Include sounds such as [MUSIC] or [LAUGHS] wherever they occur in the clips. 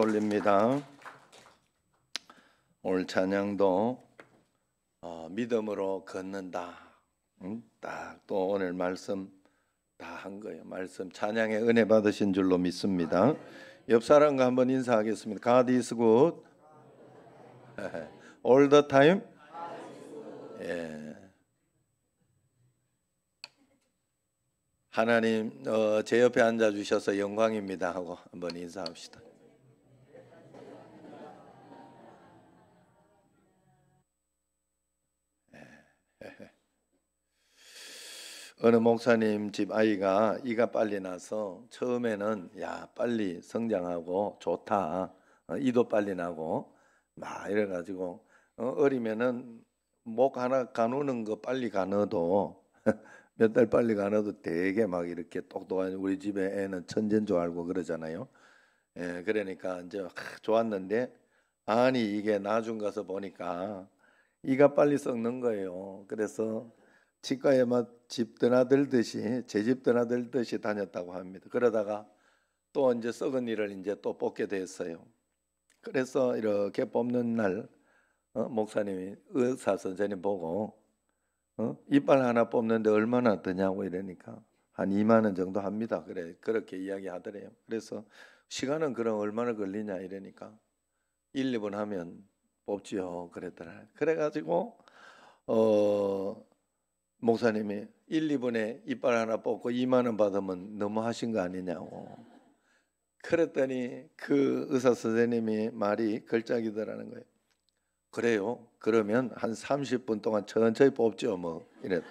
돌립니다. 오늘 찬양도 어, 믿음으로 걷는다. 응? 딱또 오늘 말씀 다 한 거예요. 말씀 찬양에 은혜 받으신 줄로 믿습니다. 옆 사람과 한번 인사하겠습니다. God is good. [LAUGHS] All the time. 예. 하나님 어, 제 옆에 앉아 주셔서 영광입니다 하고 한번 인사합시다. 어느 목사님 집 아이가 이가 빨리 나서 처음에는 야 빨리 성장하고 좋다 어, 이도 빨리 나고 막 이래가지고 어, 어리면은 목 하나 가누는 거 빨리 가누도 [LAUGHS] 몇 달 빨리 가누도 되게 막 이렇게 똑똑한 우리 집에 애는 천재인 줄 알고 그러잖아요. 예, 그러니까 이제 아, 좋았는데 아니 이게 나중 가서 보니까 이가 빨리 썩는 거예요. 그래서 치과에만 집 떠나들듯이 제집 떠나들듯이 다녔다고 합니다. 그러다가 또 이제 썩은 일을 이제 또 뽑게 됐어요. 그래서 이렇게 뽑는 날 어, 목사님이 의사 선생님 보고 어? 이빨 하나 뽑는데 얼마나 드냐고 이러니까 한 2만 원 정도 합니다. 그래 그렇게 이야기하더래요. 그래서 시간은 그럼 얼마나 걸리냐 이러니까 1, 2분 하면 뽑지요. 그랬더라. 그래가지고 어 목사님이 1, 2분에 이빨 하나 뽑고 2만 원 받으면 너무 하신 거 아니냐고. 그랬더니 그 의사 선생님이 말이 걸작이더라는 거예요. 그래요. 그러면 한 30분 동안 천천히 뽑죠, 뭐. 이랬.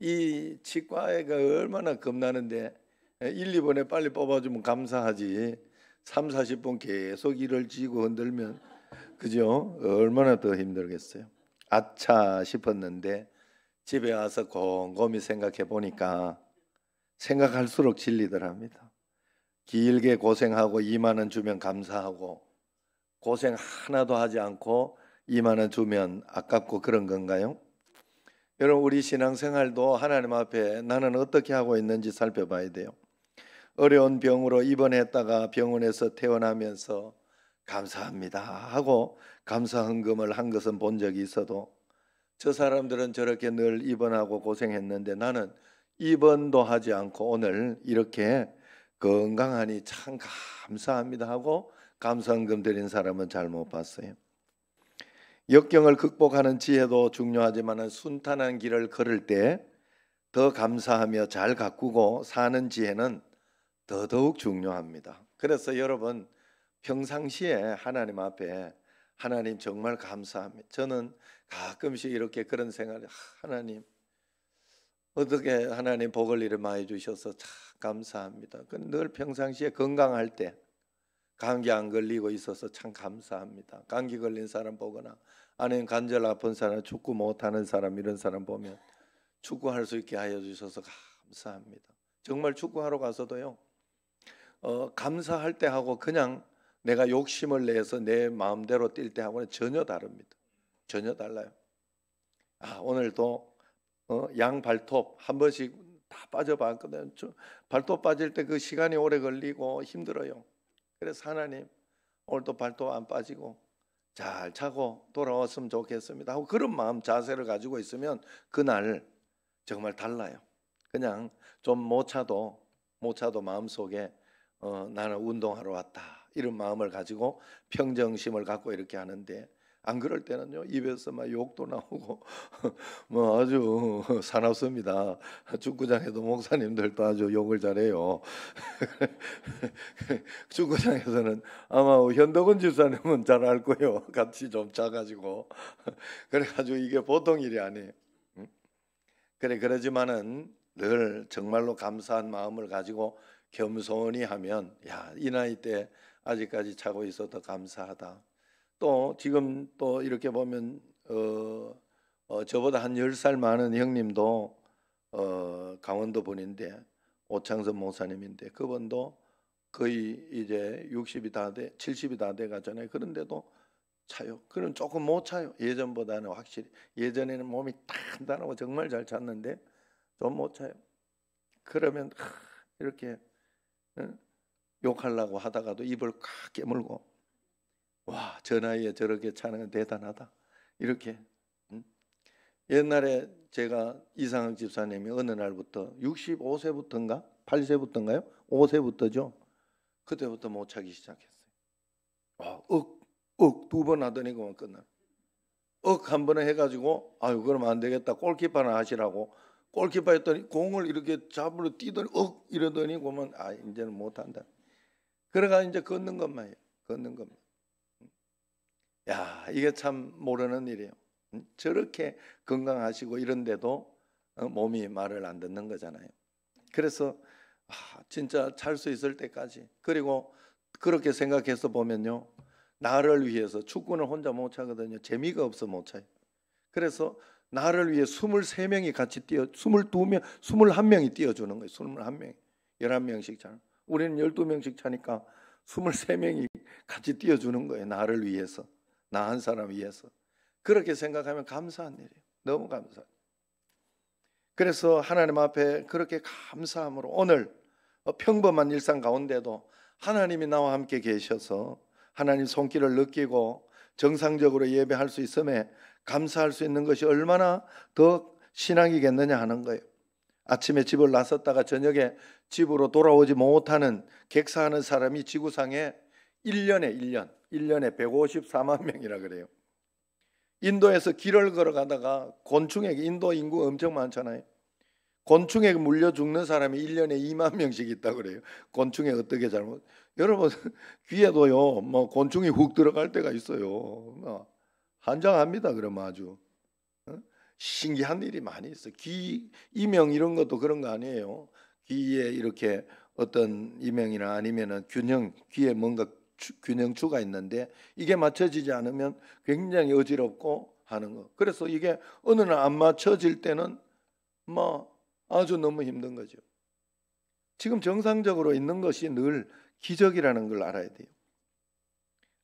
이 치과애가 얼마나 겁나는데 1, 2번에 빨리 뽑아주면 감사하지. 3, 40분 계속 일을 지고 흔들면 그죠? 얼마나 더 힘들겠어요. 아차 싶었는데 집에 와서 곰곰이 생각해 보니까 생각할수록 질리더랍니다. 길게 고생하고 2만 원 주면 감사하고 고생 하나도 하지 않고 2만 원 주면 아깝고 그런 건가요? 여러분 우리 신앙생활도 하나님 앞에 나는 어떻게 하고 있는지 살펴봐야 돼요. 어려운 병으로 입원했다가 병원에서 퇴원하면서 감사합니다 하고 감사 헌금을 한 것은 본 적이 있어도 저 사람들은 저렇게 늘 입원하고 고생했는데 나는 입원도 하지 않고 오늘 이렇게 건강하니 참 감사합니다 하고 감사 헌금 드린 사람은 잘못 봤어요. 역경을 극복하는 지혜도 중요하지만 순탄한 길을 걸을 때 더 감사하며 잘 가꾸고 사는 지혜는 더더욱 중요합니다. 그래서 여러분 평상시에 하나님 앞에 하나님 정말 감사합니다. 저는 가끔씩 이렇게 그런 생각을 하나님 어떻게 하나님 복을 이렇게 많이 주셔서 참 감사합니다. 늘 평상시에 건강할 때 감기 안 걸리고 있어서 참 감사합니다. 감기 걸린 사람 보거나 아니면 관절 아픈 사람, 축구 못하는 사람 이런 사람 보면 축구할 수 있게 하여 주셔서 감사합니다. 정말 축구하러 가서도요. 어, 감사할 때 하고 그냥 내가 욕심을 내서 내 마음대로 뛸 때하고는 전혀 다릅니다. 전혀 달라요. 아, 오늘도 어, 양 발톱 한 번씩 다 빠져봤거든요. 발톱 빠질 때 그 시간이 오래 걸리고 힘들어요. 그래서 하나님 오늘도 발톱 안 빠지고 잘 차고 돌아왔으면 좋겠습니다 하고 그런 마음 자세를 가지고 있으면 그날 정말 달라요. 그냥 좀 못 차도 못 차도 마음속에 어, 나는 운동하러 왔다 이런 마음을 가지고 평정심을 갖고 이렇게 하는데 안 그럴 때는요 입에서 막 욕도 나오고 [LAUGHS] 뭐 아주 사납습니다 축구장에도 목사님들도 아주 욕을 잘해요 [LAUGHS] 축구장에서는 아마 현덕은 집사님은 잘알고요 [LAUGHS] 같이 좀 자가지고 그래가지고 이게 보통 일이 아니에요 그래 그러지만은 늘 정말로 감사한 마음을 가지고 겸손히 하면 야이 나이 때 아직까지 자고 있어도 감사하다. 또 지금 또 이렇게 보면 어, 어 저보다 한열살 많은 형님도 어, 강원도 분인데 오창선 목사님인데 그분도 거의 이제 60이 다 돼, 70이 다 돼 가잖아요. 그런데도 차요. 그럼 조금 못 차요. 예전보다는 확실히 예전에는 몸이 단단하고 정말 잘 찼는데 좀 못 차요. 그러면 하, 이렇게 응? 욕하려고 하다가도 입을 콱 깨물고 와, 저 나이에 저렇게 차는 건 대단하다. 이렇게 음? 옛날에 제가 이상학 집사님이 어느 날부터 65세부터인가 8세부터인가요? 5세부터죠. 그때부터 못 차기 시작했어요. 와, 억, 억두번 하더니 그만 끝나. 억한 번에 해가지고 아유 그럼 안 되겠다 골키퍼나 하시라고 골키퍼 했더니 공을 이렇게 잡으러 뛰더니 억 이러더니 그만 아 이제는 못한다. 그래가 이제 걷는 것만이에요. 걷는 것만. 야, 이게 참 모르는 일이에요. 음, 저렇게 건강하시고 이런데도 어, 몸이 말을 안 듣는 거잖아요. 그래서 아, 진짜 잘 수 있을 때까지 그리고 그렇게 생각해서 보면요. 나를 위해서 축구는 혼자 못 차거든요. 재미가 없어 못 차요. 그래서 나를 위해 23명이 같이 뛰어 22명, 21명이 뛰어 주는 거예요. 21명. 11명씩 잘. 우리는 12명씩 차니까 23명이 같이 뛰어주는 거예요. 나를 위해서. 나 한 사람 위해서. 그렇게 생각하면 감사한 일이에요. 너무 감사해요. 그래서 하나님 앞에 그렇게 감사함으로 오늘 어, 평범한 일상 가운데도 하나님이 나와 함께 계셔서 하나님 손길을 느끼고 정상적으로 예배할 수 있음에 감사할 수 있는 것이 얼마나 더 신앙이겠느냐 하는 거예요. 아침에 집을 나섰다가 저녁에 집으로 돌아오지 못하는 객사하는 사람이 지구상에 1년에 1년, 1년에 154만 명이라 그래요. 인도에서 길을 걸어가다가 곤충에게 인도 인구 엄청 많잖아요. 곤충에 게 물려 죽는 사람이 1년에 2만 명씩 있다 그래요. 곤충에 어떻게 잘못 여러분 [LAUGHS] 귀에도요. 뭐 곤충이 훅 들어갈 때가 있어요. 한장합니다 뭐, 그러면 아주 신기한 일이 많이 있어. 기 이명 이런 것도 그런 거 아니에요. 귀에 이렇게 어떤 이명이나 아니면은 균형 귀에 뭔가 주, 균형추가 있는데 이게 맞춰지지 않으면 굉장히 어지럽고 하는 거. 그래서 이게 어느 날 안 맞춰질 때는 뭐 아주 너무 힘든 거죠. 지금 정상적으로 있는 것이 늘 기적이라는 걸 알아야 돼요.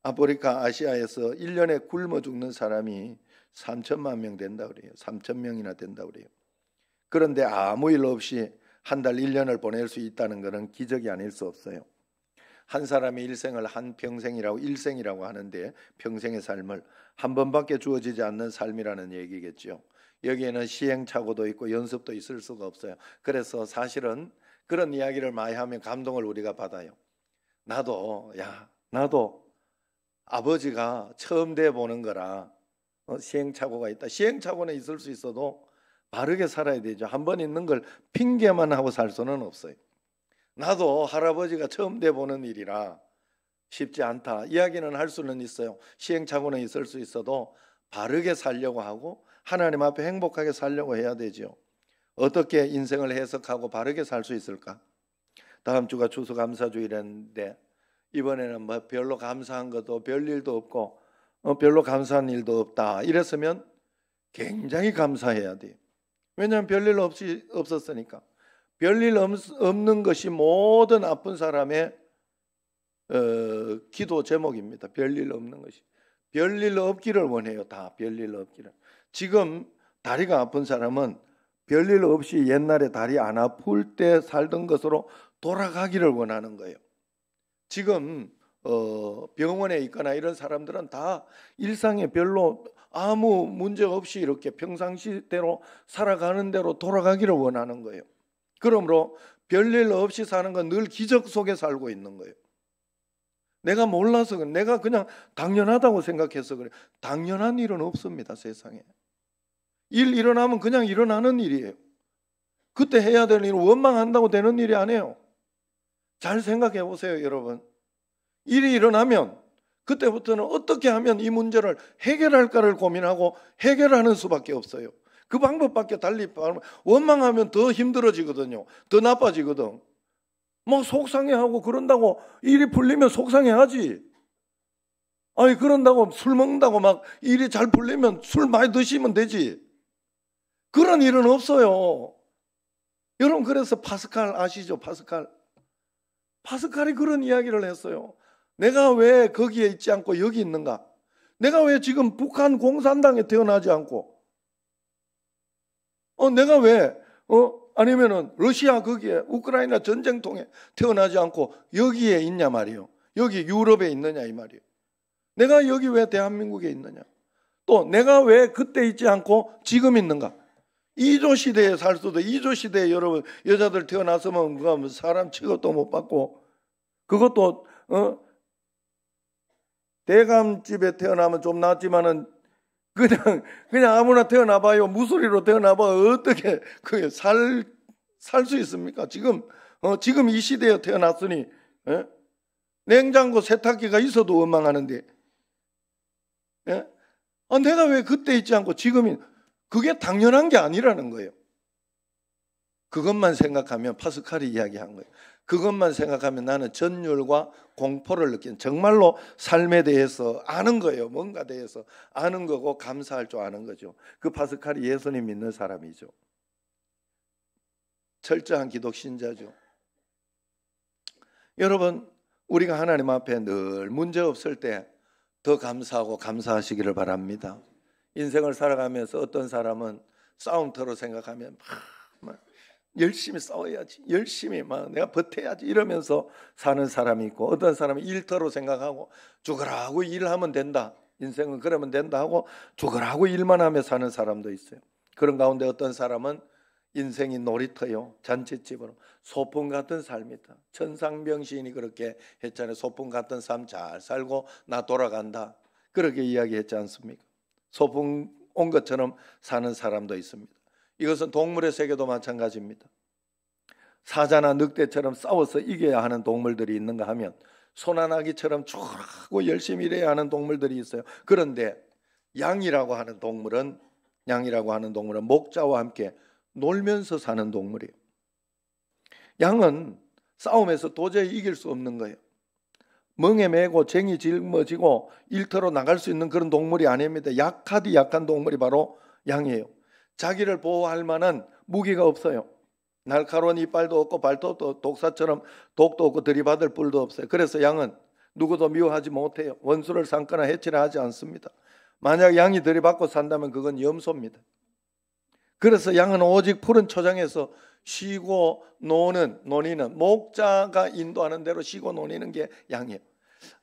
아프리카 아시아에서 1년에 굶어 죽는 사람이 3천만 명 된다 그래요. 3천 명이나 된다 그래요. 그런데 아무 일 없이 한 달 1년을 보낼 수 있다는 것은 기적이 아닐 수 없어요. 한 사람의 일생을 한 평생이라고 일생이라고 하는데 평생의 삶을 한 번밖에 주어지지 않는 삶이라는 얘기겠죠. 여기에는 시행착오도 있고 연습도 있을 수가 없어요. 그래서 사실은 그런 이야기를 많이 하면 감동을 우리가 받아요. 나도 야 나도 아버지가 처음 돼 보는 거라 어, 시행착오가 있다. 시행착오는 있을 수 있어도 바르게 살아야 되죠. 한 번 있는 걸 핑계만 하고 살 수는 없어요. 나도 할아버지가 처음 돼 보는 일이라 쉽지 않다. 이야기는 할 수는 있어요. 시행착오는 있을 수 있어도 바르게 살려고 하고 하나님 앞에 행복하게 살려고 해야 되지요. 어떻게 인생을 해석하고 바르게 살 수 있을까? 다음 주가 추수감사주일이었는데 이번에는 뭐 별로 감사한 것도 별일도 없고 어, 별로 감사한 일도 없다. 이랬으면 굉장히 감사해야 돼. 왜냐하면 별일 없이 없었으니까. 별일 없는 것이 모든 아픈 사람의 어, 기도 제목입니다. 별일 없는 것이. 별일 없기를 원해요. 다 별일 없기를. 지금 다리가 아픈 사람은 별일 없이 옛날에 다리 안 아플 때 살던 것으로 돌아가기를 원하는 거예요. 지금 어, 병원에 있거나 이런 사람들은 다 일상에 별로 아무 문제 없이 이렇게 평상시대로 살아가는 대로 돌아가기를 원하는 거예요. 그러므로 별일 없이 사는 건 늘 기적 속에 살고 있는 거예요. 내가 몰라서 그래. 내가 그냥 당연하다고 생각해서 그래. 당연한 일은 없습니다, 세상에. 일 일어나면 그냥 일어나는 일이에요. 그때 해야 되는 일은 원망한다고 되는 일이 아니에요. 잘 생각해 보세요, 여러분. 일이 일어나면 그때부터는 어떻게 하면 이 문제를 해결할까를 고민하고 해결하는 수밖에 없어요. 그 방법밖에 달리 원망하면 더 힘들어지거든요. 더 나빠지거든. 뭐 속상해하고 그런다고 일이 풀리면 속상해하지. 아니 그런다고 술 먹는다고 막 일이 잘 풀리면 술 많이 드시면 되지. 그런 일은 없어요. 여러분 그래서 파스칼 아시죠? 파스칼. 파스칼이 그런 이야기를 했어요. 내가 왜 거기에 있지 않고 여기 있는가? 내가 왜 지금 북한 공산당에 태어나지 않고? 어, 내가 왜, 어, 아니면은 러시아 거기에 우크라이나 전쟁통에 태어나지 않고 여기에 있냐 말이요. 여기 유럽에 있느냐 이 말이요. 내가 여기 왜 대한민국에 있느냐? 또 내가 왜 그때 있지 않고 지금 있는가? 이조 시대에 살 수도 이조 시대에 여러분 여자들 태어났으면 그거 뭐 사람 취급도 못 받고 그것도 어 대감집에 태어나면 좀 낫지만은 그냥 그냥 아무나 태어나봐요 무소리로 태어나봐 어떻게 그게 살살 수 있습니까? 지금 어, 지금 이 시대에 태어났으니 에? 예? 냉장고 세탁기가 있어도 원망하는데 예? 아, 내가 왜 그때 있지 않고 지금이 그게 당연한 게 아니라는 거예요. 그것만 생각하면 파스칼이 이야기한 거예요. 그것만 생각하면 나는 전율과 공포를 느낀는 정말로 삶에 대해서 아는 거예요. 뭔가 대해서 아는 거고 감사할 줄 아는 거죠. 그 파스칼이 예수님 믿는 사람이죠. 철저한 기독 신자죠. 여러분 우리가 하나님 앞에 늘 문제 없을 때 더 감사하고 감사하시기를 바랍니다. 인생을 살아가면서 어떤 사람은 싸움터로 생각하면 막 열심히 싸워야지. 열심히 막 내가 버텨야지 이러면서 사는 사람이 있고 어떤 사람이 일터로 생각하고 죽으라고 일하면 된다. 인생은 그러면 된다 하고 죽으라고 일만 하며 사는 사람도 있어요. 그런 가운데 어떤 사람은 인생이 놀이터요, 잔치집으로 소풍 같은 삶이다. 천상병 신이 그렇게 했잖아요. 소풍 같은 삶 잘 살고 나 돌아간다. 그렇게 이야기했지 않습니까? 소풍 온 것처럼 사는 사람도 있습니다. 이것은 동물의 세계도 마찬가지입니다. 사자나 늑대처럼 싸워서 이겨야 하는 동물들이 있는가 하면 소나나기처럼 추하고 열심히 일해야 하는 동물들이 있어요. 그런데 양이라고 하는 동물은 양이라고 하는 동물은 목자와 함께 놀면서 사는 동물이에요. 양은 싸움에서 도저히 이길 수 없는 거예요. 멍에 매고 쟁이 짊어지고 일터로 나갈 수 있는 그런 동물이 아닙니다. 약하디 약한 동물이 바로 양이에요. 자기를 보호할 만한 무기가 없어요. 날카로운 이빨도 없고 발톱도 독사처럼 독도 없고 들이받을 뿔도 없어요. 그래서 양은 누구도 미워하지 못해요. 원수를 삼거나 해치려 하지 않습니다. 만약 양이 들이받고 산다면 그건 염소입니다. 그래서 양은 오직 푸른 초장에서 쉬고 노는 논이는 목자가 인도하는 대로 쉬고 노니는 게 양이에요.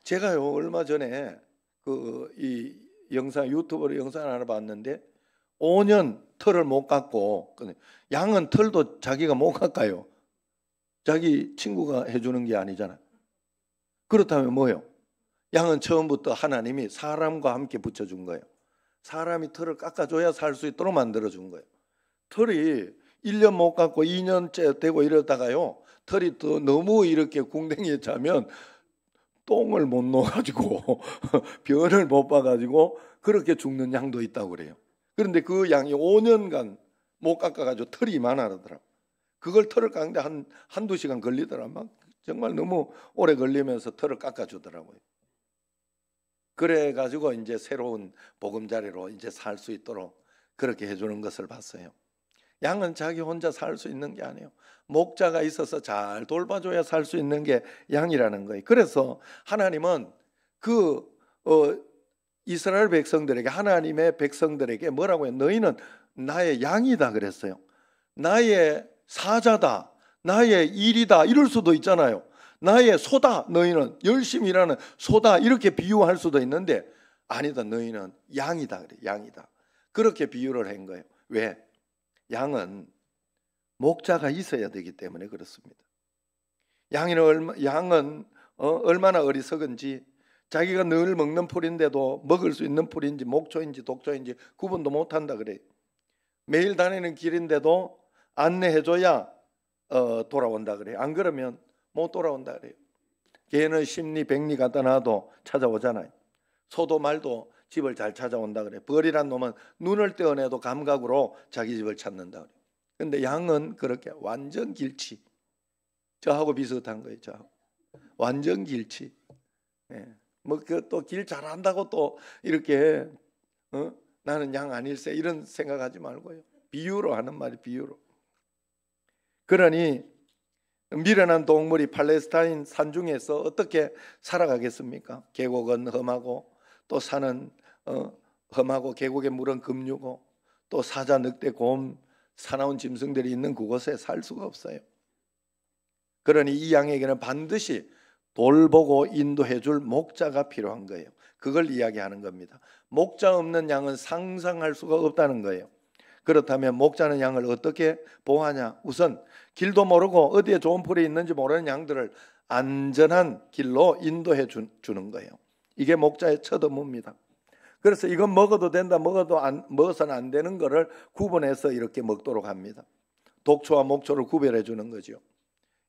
제가요 얼마 전에 그 이 영상 유튜브로 영상을 하나 봤는데 5년 털을 못 깎고 양은 털도 자기가 못 깎아요. 자기 친구가 해주는 게 아니잖아. 그렇다면 뭐요? 양은 처음부터 하나님이 사람과 함께 붙여준 거예요. 사람이 털을 깎아줘야 살 수 있도록 만들어준 거예요. 털이 1년 못 깎고 2년째 되고 이러다가요. 털이 또 너무 이렇게 궁뎅이에 차면 똥을 못 넣어가지고 [LAUGHS] 변을 못 봐가지고 그렇게 죽는 양도 있다고 그래요. 그런데 그 양이 5년간 못 깎아가지고 털이 많아하더라 그걸 털을 깎는데 한, 한두 시간 걸리더라. 막 정말 너무 오래 걸리면서 털을 깎아주더라고요. 그래가지고 이제 새로운 보금자리로 이제 살 수 있도록 그렇게 해주는 것을 봤어요. 양은 자기 혼자 살 수 있는 게 아니에요. 목자가 있어서 잘 돌봐줘야 살 수 있는 게 양이라는 거예요. 그래서 하나님은 그 어, 이스라엘 백성들에게 하나님의 백성들에게 뭐라고 해요? 너희는 나의 양이다 그랬어요. 나의 사자다. 나의 일이다. 이럴 수도 있잖아요. 나의 소다. 너희는 열심히 일하는 소다. 이렇게 비유할 수도 있는데 아니다. 너희는 양이다 그래. 양이다. 그렇게 비유를 한 거예요. 왜? 양은 목자가 있어야 되기 때문에 그렇습니다. 양은, 양은 어, 얼마나 어리석은지 자기가 늘 먹는 풀인데도 먹을 수 있는 풀인지 목초인지 독초인지 구분도 못한다 그래. 매일 다니는 길인데도 안내해줘야 어, 돌아온다 그래. 안 그러면 못 돌아온다 그래개는십리 백리가 다나도 찾아오잖아요. 소도 말도 집을 잘 찾아온다 그래. 벌이란 놈은 눈을 떼어내도 감각으로 자기 집을 찾는다 그래. 근데 양은 그렇게 완전 길치. 저하고 비슷한 거예요. 저하고. 완전 길치. 예. 뭐그또길 잘한다고 또 이렇게 어? 나는 양 아닐세 이런 생각하지 말고요. 비유로 하는 말이 비유로. 그러니 미련한 동물이 팔레스타인 산중에서 어떻게 살아가겠습니까? 계곡은 험하고 또 산은 어, 험하고 계곡에 물은 급류고 또 사자, 늑대, 곰, 사나운 짐승들이 있는 그곳에 살 수가 없어요. 그러니 이 양에게는 반드시 돌보고 인도해 줄 목자가 필요한 거예요. 그걸 이야기하는 겁니다. 목자 없는 양은 상상할 수가 없다는 거예요. 그렇다면 목자는 양을 어떻게 보호하냐? 우선 길도 모르고 어디에 좋은 풀이 있는지 모르는 양들을 안전한 길로 인도해 주, 는 거예요. 이게 목자의 첫 업무입니다. 그래서 이건 먹어도 된다, 먹어도 안, 먹어서는 안 되는 거를 구분해서 이렇게 먹도록 합니다. 독초와 목초를 구별해 주는 거죠.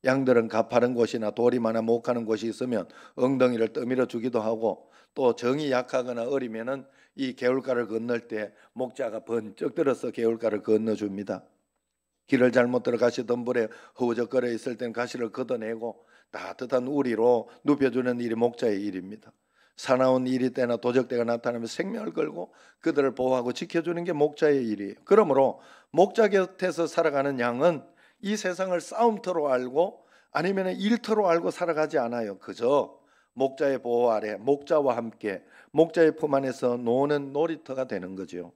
양들은 가파른 곳이나 돌이 많아 못 가는 곳이 있으면 엉덩이를 떠밀어 주기도 하고 또 정이 약하거나 어리면은 이 개울가를 건널 때 목자가 번쩍 들어서 개울가를 건너 줍니다. 길을 잘못 들어가시던 불에 허우적거려 있을 땐 가시를 걷어내고 따뜻한 우리로 눕혀주는 일이 목자의 일입니다. 사나운 일이 때나 도적대가 나타나면 생명을 걸고 그들을 보호하고 지켜주는 게 목자의 일이에요. 그러므로 목자 곁에서 살아가는 양은 이 세상을 싸움터로 알고 아니면 일터로 알고 살아가지 않아요. 그저 목자의 보호 아래 목자와 함께 목자의 품 안에서 노는 놀이터가 되는 거죠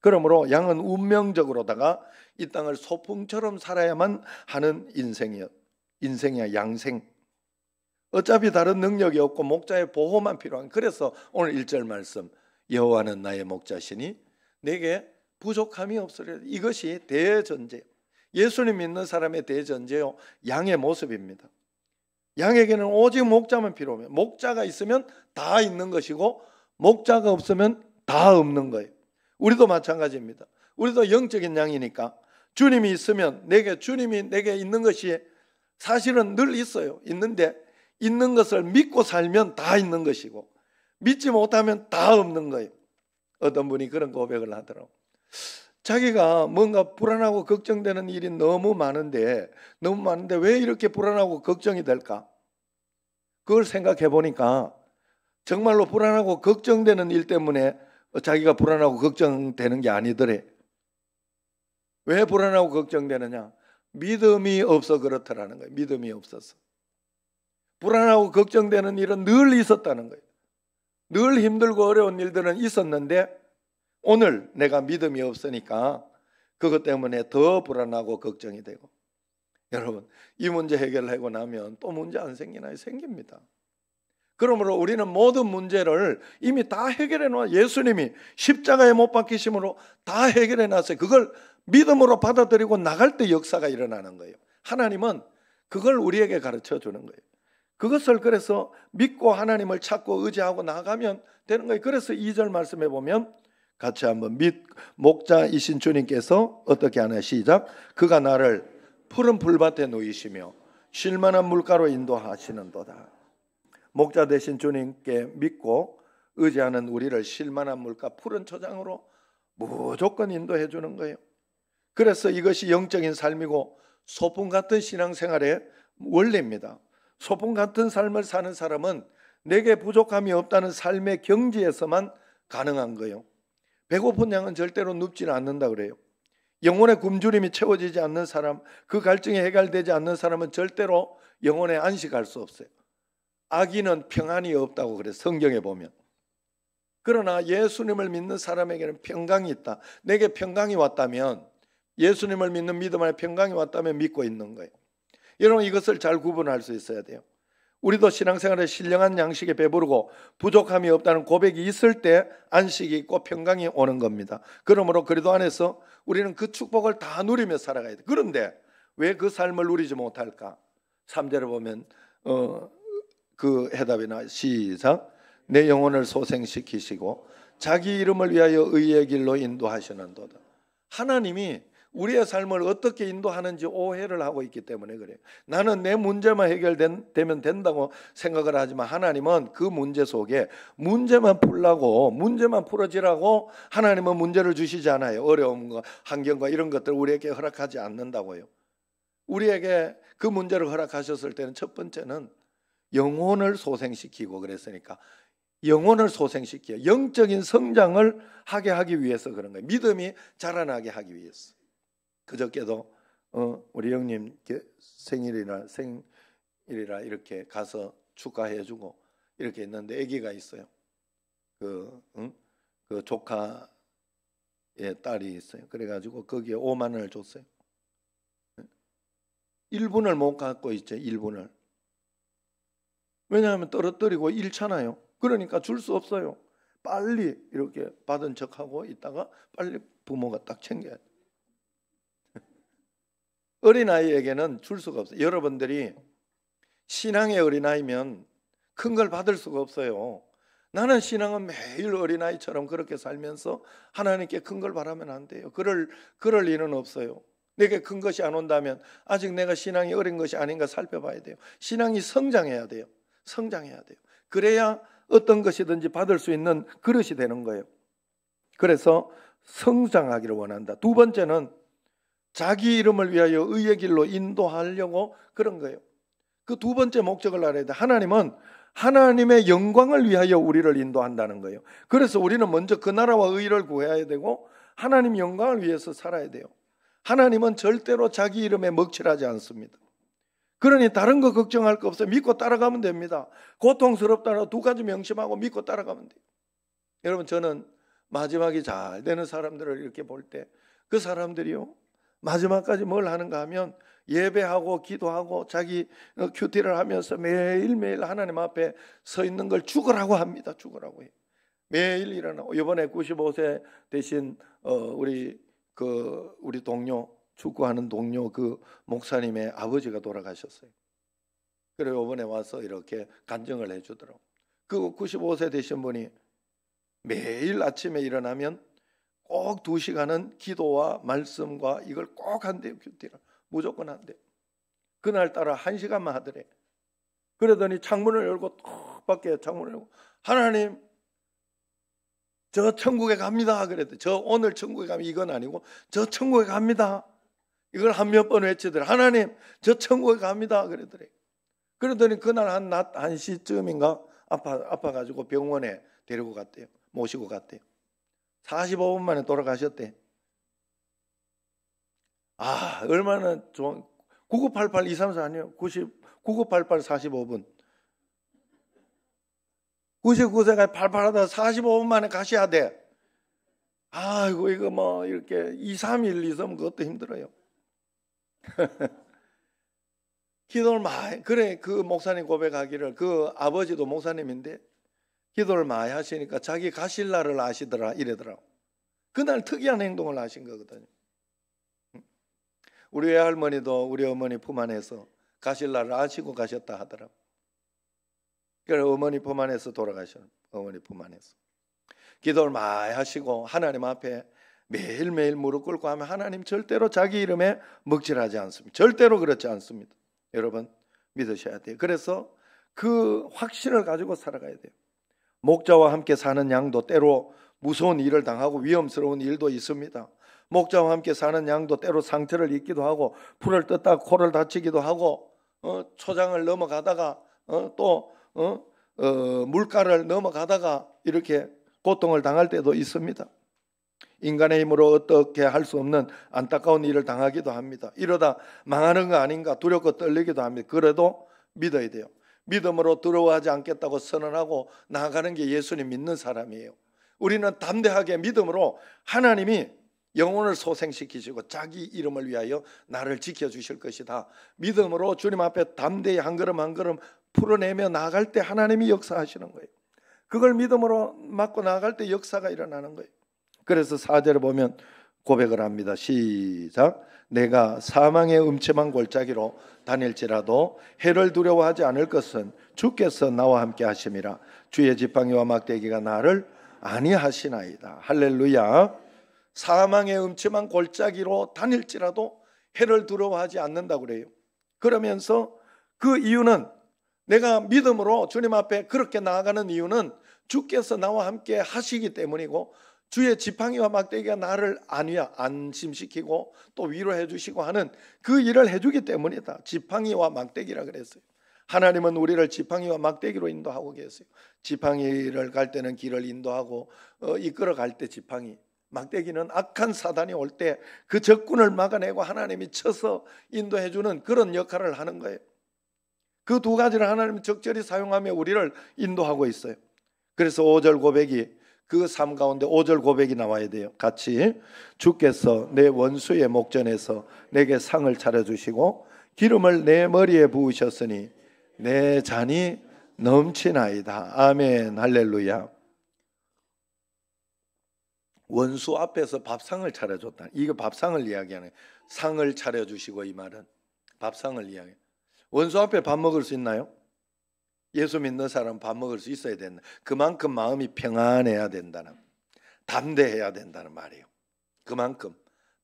그러므로 양은 운명적으로다가 이 땅을 소풍처럼 살아야만 하는 인생이야 인생이야 양생. 어차피 다른 능력이 없고 목자의 보호만 필요한. 그래서 오늘 1절 말씀 여호와는 나의 목자시니 내게 부족함이 없으리라. 이것이 대전제 예수님 믿는 사람의 대전제요 양의 모습입니다. 양에게는 오직 목자만 필요합니 목자가 있으면 다 있는 것이고 목자가 없으면 다 없는 거예요. 우리도 마찬가지입니다. 우리도 영적인 양이니까 주님이 있으면 내게 주님이 내게 있는 것이 사실은 늘 있어요. 있는데 있는 것을 믿고 살면 다 있는 것이고 믿지 못하면 다 없는 거예요. 어떤 분이 그런 고백을 하더라고. 자기가 뭔가 불안하고 걱정되는 일이 너무 많은데 너무 많은데 왜 이렇게 불안하고 걱정이 될까? 그걸 생각해 보니까 정말로 불안하고 걱정되는 일 때문에 자기가 불안하고 걱정되는 게 아니더래. 왜 불안하고 걱정되느냐? 믿음이 없어 그렇더라는 거예요. 믿음이 없어서. 불안하고 걱정되는 일은 늘 있었다는 거예요. 늘 힘들고 어려운 일들은 있었는데 오늘 내가 믿음이 없으니까 그것 때문에 더 불안하고 걱정이 되고 여러분 이 문제 해결하고 나면 또 문제 안 생기나요? 생깁니다. 그러므로 우리는 모든 문제를 이미 다 해결해 놓아 예수님이 십자가에 못 박히심으로 다 해결해 놨어요. 그걸 믿음으로 받아들이고 나갈 때 역사가 일어나는 거예요. 하나님은 그걸 우리에게 가르쳐 주는 거예요. 그것을 그래서 믿고 하나님을 찾고 의지하고 나가면 되는 거예요. 그래서 이 절 말씀해 보면 같이 한번 믿 목자이신 주님께서 어떻게 하나 시작 그가 나를 푸른 풀밭에 놓이시며 쉴만한 물가로 인도하시는도다. 목자 대신 주님께 믿고 의지하는 우리를 쉴만한 물가 푸른 초장으로 무조건 인도해 주는 거예요. 그래서 이것이 영적인 삶이고 소풍 같은 신앙생활의 원리입니다. 소풍 같은 삶을 사는 사람은 내게 부족함이 없다는 삶의 경지에서만 가능한 거예요. 배고픈 양은 절대로 눕지는 않는다 그래요. 영혼의 굶주림이 채워지지 않는 사람, 그 갈증이 해결되지 않는 사람은 절대로 영혼에 안식할 수 없어요. 악인은 평안이 없다고 그래 성경에 보면. 그러나 예수님을 믿는 사람에게는 평강이 있다. 내게 평강이 왔다면 예수님을 믿는 믿음 안에 평강이 왔다면 믿고 있는 거예요. 여러분 이것을 잘 구분할 수 있어야 돼요. 우리도 신앙생활에 신령한 양식에 배부르고 부족함이 없다는 고백이 있을 때 안식이 있고 평강이 오는 겁니다. 그러므로 그리도 안에서 우리는 그 축복을 다 누리며 살아가야 돼. 그런데 왜 그 삶을 누리지 못할까? 3절을 보면 어, 그 해답이 나 시작 내 영혼을 소생시키시고 자기 이름을 위하여 의의 길로 인도하시는도다. 하나님이 우리의 삶을 어떻게 인도하는지 오해를 하고 있기 때문에 그래요. 나는 내 문제만 해결되면 된다고 생각을 하지만 하나님은 그 문제 속에 문제만 풀라고 문제만 풀어지라고 하나님은 문제를 주시지 않아요. 어려움과 환경과 이런 것들 우리에게 허락하지 않는다고요. 우리에게 그 문제를 허락하셨을 때는 첫 번째는 영혼을 소생시키고 그랬으니까 영혼을 소생시켜 영적인 성장을 하게 하기 위해서 그런 거예요. 믿음이 자라나게 하기 위해서. 그저께도 어, 우리 형님 생일이라 생일이라 이렇게 가서 축하해주고 이렇게 했는데 아기가 있어요. 그, 응? 그 조카의 딸이 있어요. 그래가지고 거기에 5만 원을 줬어요. 1분을 못 갖고 있죠. 1분을. 왜냐하면 떨어뜨리고 잃잖아요. 그러니까 줄 수 없어요. 빨리 이렇게 받은 척하고 있다가 빨리 부모가 딱 챙겨야 돼. 어린아이에게는 줄 수가 없어요. 여러분들이 신앙의 어린아이면 큰 걸 받을 수가 없어요. 나는 신앙은 매일 어린아이처럼 그렇게 살면서 하나님께 큰 걸 바라면 안 돼요. 그럴, 그럴 일은 없어요. 내게 큰 것이 안 온다면 아직 내가 신앙이 어린 것이 아닌가 살펴봐야 돼요. 신앙이 성장해야 돼요. 성장해야 돼요. 그래야 어떤 것이든지 받을 수 있는 그릇이 되는 거예요. 그래서 성장하기를 원한다. 두 번째는 자기 이름을 위하여 의의 길로 인도하려고 그런 거예요. 그 두 번째 목적을 알아야 돼. 하나님은 하나님의 영광을 위하여 우리를 인도한다는 거예요. 그래서 우리는 먼저 그 나라와 의를 구해야 되고 하나님 영광을 위해서 살아야 돼요. 하나님은 절대로 자기 이름에 먹칠하지 않습니다. 그러니 다른 거 걱정할 거 없어요. 믿고 따라가면 됩니다. 고통스럽다는 두 가지 명심하고 믿고 따라가면 돼요. 여러분 저는 마지막이 잘 되는 사람들을 이렇게 볼 때 그 사람들이요. 마지막까지 뭘 하는가 하면 예배하고 기도하고 자기 어, 큐티를 하면서 매일매일 하나님 앞에 서 있는 걸 죽으라고 합니다. 죽으라고 해요. 매일 일어나고 이번에 95세 되신 어, 우리 그 우리 동료 축구하는 동료 그 목사님의 아버지가 돌아가셨어요. 그리고 이번에 와서 이렇게 간증을 해주더라고. 그 95세 되신 분이 매일 아침에 일어나면 꼭두 시간은 기도와 말씀과 이걸 꼭 한대요. 큐티를 무조건 한대. 그날 따라 한 시간만 하더래. 그러더니 창문을 열고 툭 밖에 창문을 열고 하나님 저 천국에 갑니다. 그랬더니 저 오늘 천국에 가면 이건 아니고 저 천국에 갑니다. 이걸 한 몇 번 외치더래. 하나님 저 천국에 갑니다. 그러더래. 그러더니 그날 한 낮 한시쯤인가 아파 아파가지고 병원에 데리고 갔대요. 모시고 갔대요. 45분 만에 돌아가셨대. 아, 얼마나 좋은 9988 234 아니요. 9 9 8 8 45분. 99세가 88하다 45분 만에 가셔야 돼. 아이고 이거 뭐 이렇게 2, 3, 1, 2, 3 그것도 힘들어요. [LAUGHS] 기도를 많이 그래 그 목사님 고백하기를 그 아버지도 목사님인데 기도를 많이 하시니까 자기 가실 날을 아시더라 이래더라. 고 그날 특이한 행동을 하신 거거든요. 우리 외할머니도 우리 어머니 품 안에서 가실 날을 아시고 가셨다 하더라. 그래 어머니 품 안에서 돌아가셨. 어머니 품 안에서 기도를 많이 하시고 하나님 앞에 매일매일 무릎 꿇고 하면 하나님 절대로 자기 이름에 먹질하지 않습니다. 절대로 그렇지 않습니다. 여러분 믿으셔야 돼요. 그래서 그 확신을 가지고 살아가야 돼요. 목자와 함께 사는 양도 때로 무서운 일을 당하고 위험스러운 일도 있습니다. 목자와 함께 사는 양도 때로 상처를 입기도 하고 풀을 뜯다 코를 다치기도 하고 어, 초장을 넘어가다가 어, 또 어, 어, 물가를 넘어가다가 이렇게 고통을 당할 때도 있습니다. 인간의 힘으로 어떻게 할 수 없는 안타까운 일을 당하기도 합니다. 이러다 망하는 거 아닌가 두렵고 떨리기도 합니다. 그래도 믿어야 돼요. 믿음으로 두려워하지 않겠다고 선언하고 나아가는 게 예수님 믿는 사람이에요. 우리는 담대하게 믿음으로 하나님이 영혼을 소생시키시고 자기 이름을 위하여 나를 지켜주실 것이다. 믿음으로 주님 앞에 담대히 한 걸음 한 걸음 풀어내며 나아갈 때 하나님이 역사하시는 거예요. 그걸 믿음으로 맞고 나아갈 때 역사가 일어나는 거예요. 그래서 사절을 보면 고백을 합니다. 시작. 내가 사망의 음침한 골짜기로 다닐지라도 해를 두려워하지 않을 것은 주께서 나와 함께 하심이라 주의 지팡이와 막대기가 나를 아니하시나이다. 할렐루야. 사망의 음침한 골짜기로 다닐지라도 해를 두려워하지 않는다 그래요. 그러면서 그 이유는 내가 믿음으로 주님 앞에 그렇게 나아가는 이유는 주께서 나와 함께 하시기 때문이고 주의 지팡이와 막대기가 나를 안위야 안심시키고 또 위로해 주시고 하는 그 일을 해 주기 때문이다. 지팡이와 막대기라 그랬어요. 하나님은 우리를 지팡이와 막대기로 인도하고 계세요. 지팡이를 갈 때는 길을 인도하고 어, 이끌어 갈 때 지팡이, 막대기는 악한 사단이 올 때 그 적군을 막아내고 하나님이 쳐서 인도해 주는 그런 역할을 하는 거예요. 그 두 가지를 하나님 적절히 사용하며 우리를 인도하고 있어요. 그래서 5절 고백이 그삶 가운데 5절 고백이 나와야 돼요. 같이 주께서 내 원수의 목전에서 내게 상을 차려주시고 기름을 내 머리에 부으셨으니 내 잔이 넘치나이다. 아멘. 할렐루야. 원수 앞에서 밥상을 차려줬다. 이거 밥상을 이야기하네. 상을 차려주시고 이 말은 밥상을 이야기. 원수 앞에 밥 먹을 수 있나요? 예수 믿는 사람 밥 먹을 수 있어야 된다. 그만큼 마음이 평안해야 된다는 담대해야 된다는 말이에요. 그만큼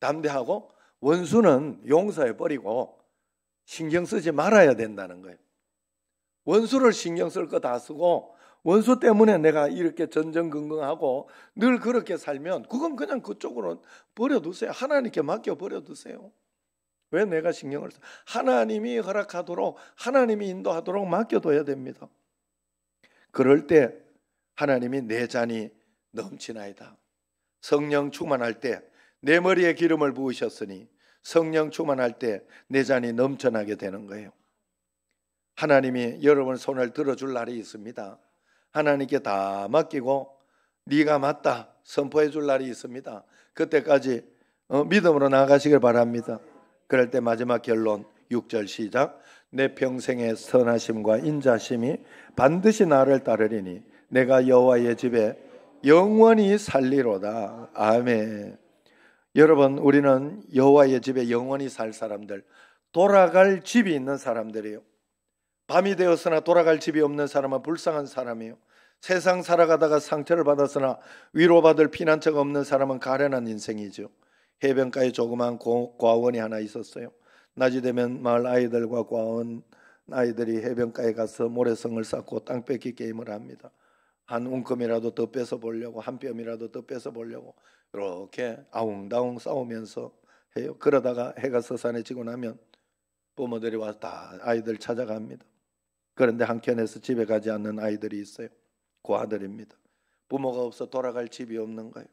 담대하고 원수는 용서해 버리고 신경 쓰지 말아야 된다는 거예요. 원수를 신경 쓸 거 다 쓰고 원수 때문에 내가 이렇게 전전긍긍하고 늘 그렇게 살면 그건 그냥 그쪽으로 버려두세요. 하나님께 맡겨 버려두세요. 왜 내가 신경을 써? 하나님이 허락하도록 하나님이 인도하도록 맡겨둬야 됩니다. 그럴 때 하나님이 내 잔이 넘치나이다. 성령 충만할 때 내 머리에 기름을 부으셨으니 성령 충만할 때 내 잔이 넘쳐나게 되는 거예요. 하나님이 여러분 손을 들어줄 날이 있습니다. 하나님께 다 맡기고 네가 맞다 선포해 줄 날이 있습니다. 그때까지 어, 믿음으로 나아가시길 바랍니다. 그럴 때 마지막 결론 6절 시작 내 평생의 선하심과 인자심이 반드시 나를 따르리니 내가 여호와의 집에 영원히 살리로다. 아멘. 여러분 우리는 여호와의 집에 영원히 살 사람들 돌아갈 집이 있는 사람들이에요. 밤이 되었으나 돌아갈 집이 없는 사람은 불쌍한 사람이요. 세상 살아가다가 상처를 받았으나 위로받을 피난처가 없는 사람은 가련한 인생이죠. 해변가에 조그만 고, 과원이 하나 있었어요. 낮이 되면 마을 아이들과 과원 아이들이 해변가에 가서 모래성을 쌓고 땅 뺏기 게임을 합니다. 한웅큼이라도더 뺏어 보려고 한 뼘이라도 더 뺏어 보려고 이렇게 아웅다웅 싸우면서 해요. 그러다가 해가 서산해지고 나면 부모들이 와서 다 아이들 찾아갑니다. 그런데 한켠에서 집에 가지 않는 아이들이 있어요. 고아들입니다. 부모가 없어 돌아갈 집이 없는 거예요.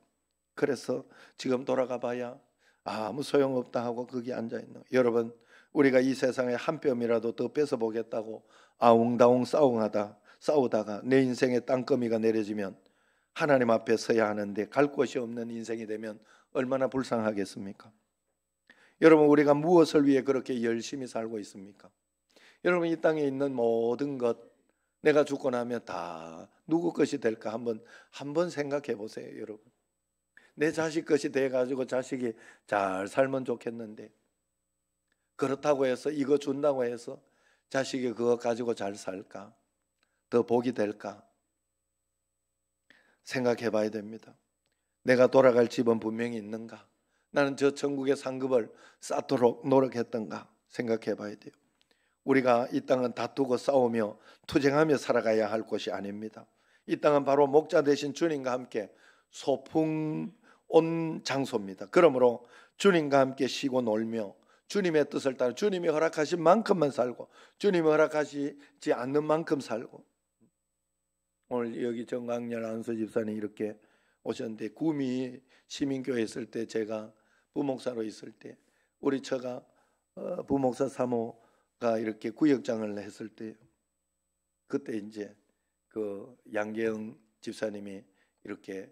그래서 지금 돌아가 봐야 아무 소용없다 하고 거기 앉아 있는 여러분 우리가 이 세상에 한 뼘이라도 더 뺏어 보겠다고 아웅다웅 싸웅하다 싸우다가 내 인생의 땅거미가 내려지면 하나님 앞에 서야 하는데 갈 곳이 없는 인생이 되면 얼마나 불쌍하겠습니까? 여러분 우리가 무엇을 위해 그렇게 열심히 살고 있습니까? 여러분 이 땅에 있는 모든 것 내가 죽고 나면 다 누구 것이 될까 한번 한번 생각해 보세요, 여러분. 내 자식 것이 돼 가지고 자식이 잘 살면 좋겠는데 그렇다고 해서 이거 준다고 해서 자식이 그거 가지고 잘 살까? 더 복이 될까? 생각해 봐야 됩니다. 내가 돌아갈 집은 분명히 있는가? 나는 저 천국의 상급을 쌓도록 노력했던가? 생각해 봐야 돼요. 우리가 이 땅은 다투고 싸우며 투쟁하며 살아가야 할 곳이 아닙니다. 이 땅은 바로 목자 되신 주님과 함께 소풍 온 장소입니다. 그러므로 주님과 함께 쉬고 놀며 주님의 뜻을 따라 주님이 허락하신 만큼만 살고 주님이 허락하시지 않는 만큼 살고 오늘 여기 정광열 안수 집사님 이렇게 오셨는데 구미 시민교회 있을 때 제가 부목사로 있을 때 우리 처가 어, 부목사 사모가 이렇게 구역장을 했을 때 그때 이제 그 양계영 집사님이 이렇게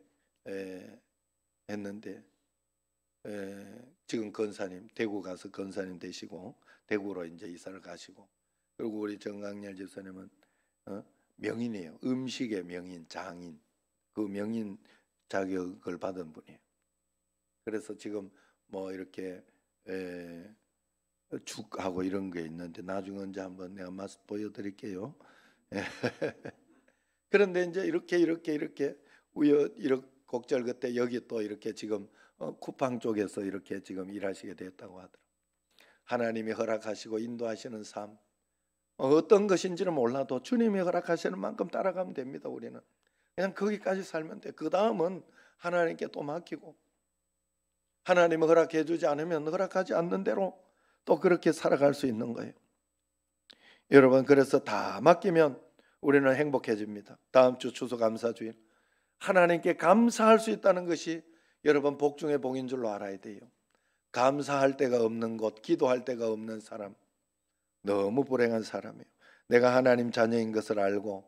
했는데 에, 지금 건사님 대구 가서 건사님 되시고 대구로 이제 이사를 가시고 그리고 우리 정강렬 집사님은 어? 명인이에요. 음식의 명인, 장인 그 명인 자격을 받은 분이에요. 그래서 지금 뭐 이렇게 에, 죽하고 이런 게 있는데 나중에 언제 한번 내가 맛 보여드릴게요. [LAUGHS] 그런데 이제 이렇게 이렇게 이렇게 우여 이렇게 복절 그때 여기 또 이렇게 지금 어, 쿠팡 쪽에서 이렇게 지금 일하시게 되었다고 하더라 하나님이 허락하시고 인도하시는 삶 어, 어떤 것인지는 몰라도 주님이 허락하시는 만큼 따라가면 됩니다. 우리는 그냥 거기까지 살면 돼. 그 다음은 하나님께 또 맡기고 하나님이 허락해 주지 않으면 허락하지 않는 대로 또 그렇게 살아갈 수 있는 거예요. 여러분 그래서 다 맡기면 우리는 행복해집니다. 다음 주 추수감사주일 하나님께 감사할 수 있다는 것이 여러분 복 중의 봉인 줄로 알아야 돼요. 감사할 데가 없는 곳, 기도할 데가 없는 사람, 너무 불행한 사람이에요. 내가 하나님 자녀인 것을 알고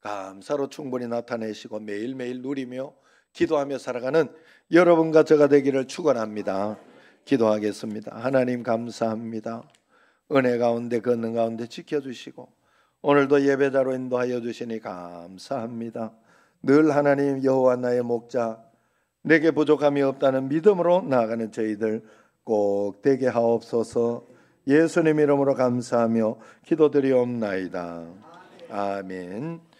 감사로 충분히 나타내시고 매일매일 누리며 기도하며 살아가는 여러분과 저가 되기를 축원합니다. 기도하겠습니다. 하나님 감사합니다. 은혜 가운데 걷는 그 가운데 지켜주시고 오늘도 예배자로 인도하여 주시니 감사합니다. 늘 하나님 여호와 나의 목자 내게 부족함이 없다는 믿음으로 나아가는 저희들 꼭 되게 하옵소서. 예수님 이름으로 감사하며 기도드리옵나이다. 아멘.